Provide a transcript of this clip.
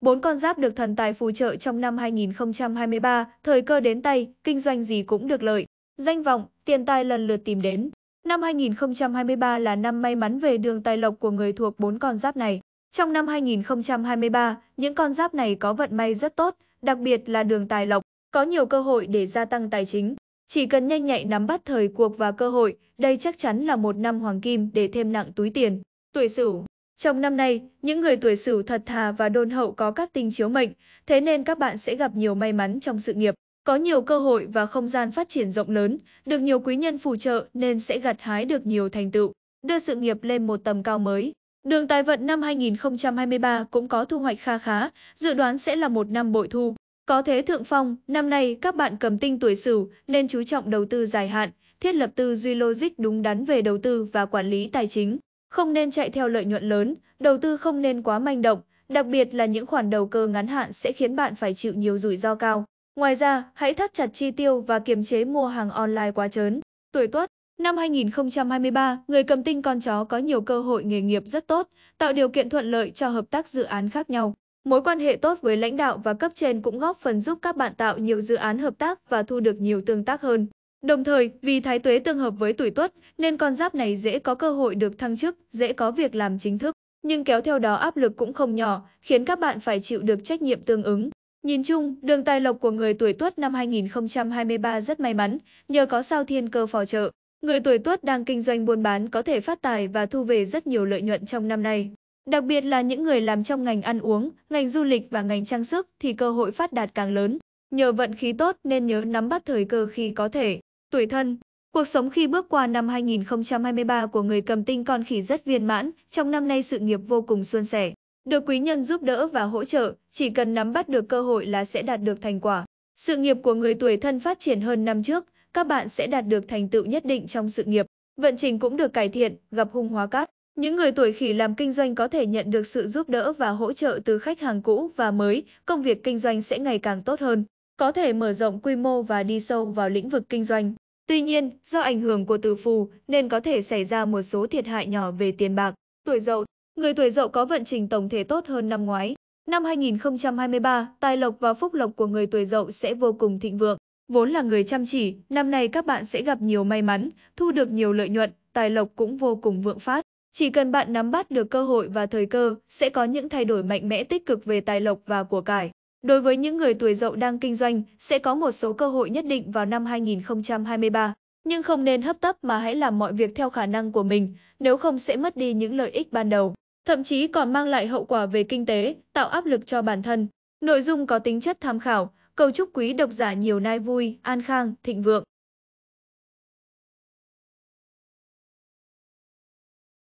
Bốn con giáp được thần tài phù trợ trong năm 2023, thời cơ đến tay, kinh doanh gì cũng được lợi. Danh vọng, tiền tài lần lượt tìm đến. Năm 2023 là năm may mắn về đường tài lộc của người thuộc bốn con giáp này. Trong năm 2023, những con giáp này có vận may rất tốt, đặc biệt là đường tài lộc, có nhiều cơ hội để gia tăng tài chính. Chỉ cần nhanh nhạy nắm bắt thời cuộc và cơ hội, đây chắc chắn là một năm hoàng kim để thêm nặng túi tiền. Tuổi Sửu trong năm nay, những người tuổi Sửu thật thà và đôn hậu có các tinh chiếu mệnh, thế nên các bạn sẽ gặp nhiều may mắn trong sự nghiệp, có nhiều cơ hội và không gian phát triển rộng lớn, được nhiều quý nhân phù trợ nên sẽ gặt hái được nhiều thành tựu, đưa sự nghiệp lên một tầm cao mới. Đường tài vận năm 2023 cũng có thu hoạch kha khá, dự đoán sẽ là một năm bội thu. Có thế thượng phong, năm nay các bạn cầm tinh tuổi Sửu nên chú trọng đầu tư dài hạn, thiết lập tư duy logic đúng đắn về đầu tư và quản lý tài chính. Không nên chạy theo lợi nhuận lớn, đầu tư không nên quá manh động, đặc biệt là những khoản đầu cơ ngắn hạn sẽ khiến bạn phải chịu nhiều rủi ro cao. Ngoài ra, hãy thắt chặt chi tiêu và kiềm chế mua hàng online quá chớn. Tuổi Tuất Năm 2023, người cầm tinh con chó có nhiều cơ hội nghề nghiệp rất tốt, tạo điều kiện thuận lợi cho hợp tác dự án khác nhau. Mối quan hệ tốt với lãnh đạo và cấp trên cũng góp phần giúp các bạn tạo nhiều dự án hợp tác và thu được nhiều tương tác hơn. Đồng thời, vì thái tuế tương hợp với tuổi tuất, nên con giáp này dễ có cơ hội được thăng chức, dễ có việc làm chính thức. Nhưng kéo theo đó áp lực cũng không nhỏ, khiến các bạn phải chịu được trách nhiệm tương ứng. Nhìn chung, đường tài lộc của người tuổi tuất năm 2023 rất may mắn, nhờ có sao thiên cơ phò trợ. Người tuổi tuất đang kinh doanh buôn bán có thể phát tài và thu về rất nhiều lợi nhuận trong năm nay. Đặc biệt là những người làm trong ngành ăn uống, ngành du lịch và ngành trang sức thì cơ hội phát đạt càng lớn. Nhờ vận khí tốt nên nhớ nắm bắt thời cơ khi có thể. Tuổi thân Cuộc sống khi bước qua năm 2023 của người cầm tinh con khỉ rất viên mãn, trong năm nay sự nghiệp vô cùng suôn sẻ. Được quý nhân giúp đỡ và hỗ trợ, chỉ cần nắm bắt được cơ hội là sẽ đạt được thành quả. Sự nghiệp của người tuổi thân phát triển hơn năm trước, các bạn sẽ đạt được thành tựu nhất định trong sự nghiệp. Vận trình cũng được cải thiện, gặp hung hóa cát. Những người tuổi khỉ làm kinh doanh có thể nhận được sự giúp đỡ và hỗ trợ từ khách hàng cũ và mới, công việc kinh doanh sẽ ngày càng tốt hơn có thể mở rộng quy mô và đi sâu vào lĩnh vực kinh doanh. Tuy nhiên, do ảnh hưởng của tử phù nên có thể xảy ra một số thiệt hại nhỏ về tiền bạc. Tuổi dậu, người tuổi dậu có vận trình tổng thể tốt hơn năm ngoái. Năm 2023, tài lộc và phúc lộc của người tuổi dậu sẽ vô cùng thịnh vượng. Vốn là người chăm chỉ, năm nay các bạn sẽ gặp nhiều may mắn, thu được nhiều lợi nhuận, tài lộc cũng vô cùng vượng phát. Chỉ cần bạn nắm bắt được cơ hội và thời cơ, sẽ có những thay đổi mạnh mẽ tích cực về tài lộc và của cải. Đối với những người tuổi dậu đang kinh doanh, sẽ có một số cơ hội nhất định vào năm 2023. Nhưng không nên hấp tấp mà hãy làm mọi việc theo khả năng của mình, nếu không sẽ mất đi những lợi ích ban đầu. Thậm chí còn mang lại hậu quả về kinh tế, tạo áp lực cho bản thân. Nội dung có tính chất tham khảo, cầu chúc quý độc giả nhiều nai vui, an khang, thịnh vượng.